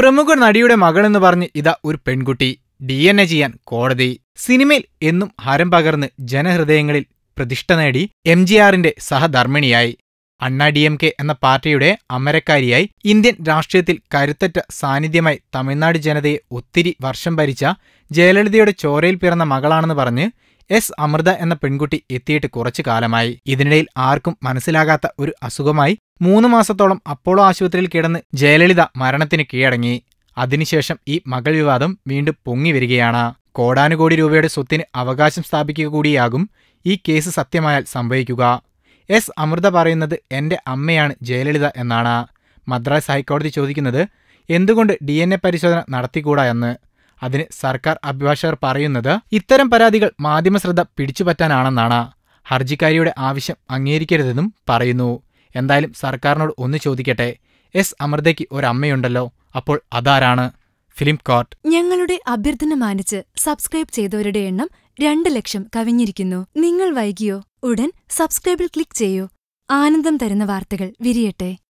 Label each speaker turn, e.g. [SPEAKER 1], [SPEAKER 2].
[SPEAKER 1] പ്രമുഖ നടിയുടെ മകളെന്ന് പറഞ്ഞ് ഇതാ ഒരു പെൺകുട്ടി ഡി എൻ എ ചെയ്യാൻ കോടതി സിനിമയിൽ എന്നും ഹരം പകർന്ന് ജനഹൃദയങ്ങളിൽ പ്രതിഷ്ഠ നേടി എം ജി ആറിന്റെ സഹധർമ്മിണിയായി അണ്ണാ ഡി എം കെ എന്ന പാർട്ടിയുടെ അമരക്കാരിയായി ഇന്ത്യൻ രാഷ്ട്രീയത്തിൽ കരുത്തറ്റ സാന്നിധ്യമായി തമിഴ്നാട് ജനതയെ ഒത്തിരി വർഷം ഭരിച്ച ജയലളിതയുടെ ചോരയിൽ പിറന്ന മകളാണെന്ന് പറഞ്ഞ് എസ് അമൃത എന്ന പെൺകുട്ടി എത്തിയിട്ട് കുറച്ചു കാലമായി ഇതിനിടയിൽ ആർക്കും മനസ്സിലാകാത്ത ഒരു അസുഖമായി മൂന്ന് മാസത്തോളം അപ്പോളോ ആശുപത്രിയിൽ കിടന്ന് ജയലളിത മരണത്തിന് കീഴടങ്ങി അതിനുശേഷം ഈ മകൾ വിവാദം വീണ്ടും പൊങ്ങി വരികയാണ് കോടാനുകോടി രൂപയുടെ സ്വത്തിന് അവകാശം സ്ഥാപിക്കുക കൂടിയാകും ഈ കേസ് സത്യമായാൽ സംഭവിക്കുക എസ് അമൃത പറയുന്നത് എൻ്റെ അമ്മയാണ് ജയലളിത എന്നാണ് മദ്രാസ് ഹൈക്കോടതി ചോദിക്കുന്നത് എന്തുകൊണ്ട് ഡി പരിശോധന നടത്തിക്കൂടാ എന്ന് അതിന് സർക്കാർ അഭിഭാഷകർ പറയുന്നത് ഇത്തരം പരാതികൾ മാധ്യമശ്രദ്ധ പിടിച്ചുപറ്റാനാണെന്നാണ് ഹർജിക്കാരിയുടെ ആവശ്യം അംഗീകരിക്കരുതെന്നും പറയുന്നു എന്തായാലും സർക്കാരിനോട് ഒന്ന് ചോദിക്കട്ടെ എസ് അമൃതയ്ക്ക് ഒരമ്മയുണ്ടല്ലോ അപ്പോൾ അതാരാണ് ഫിലിം കോർട്ട്
[SPEAKER 2] ഞങ്ങളുടെ അഭ്യർത്ഥന മാനിച്ച് സബ്സ്ക്രൈബ് ചെയ്തവരുടെ എണ്ണം രണ്ട് ലക്ഷം കവിഞ്ഞിരിക്കുന്നു നിങ്ങൾ വൈകിയോ ഉടൻ സബ്സ്ക്രൈബിൽ ക്ലിക്ക് ചെയ്യൂ ആനന്ദം തരുന്ന വാർത്തകൾ വിരിയട്ടെ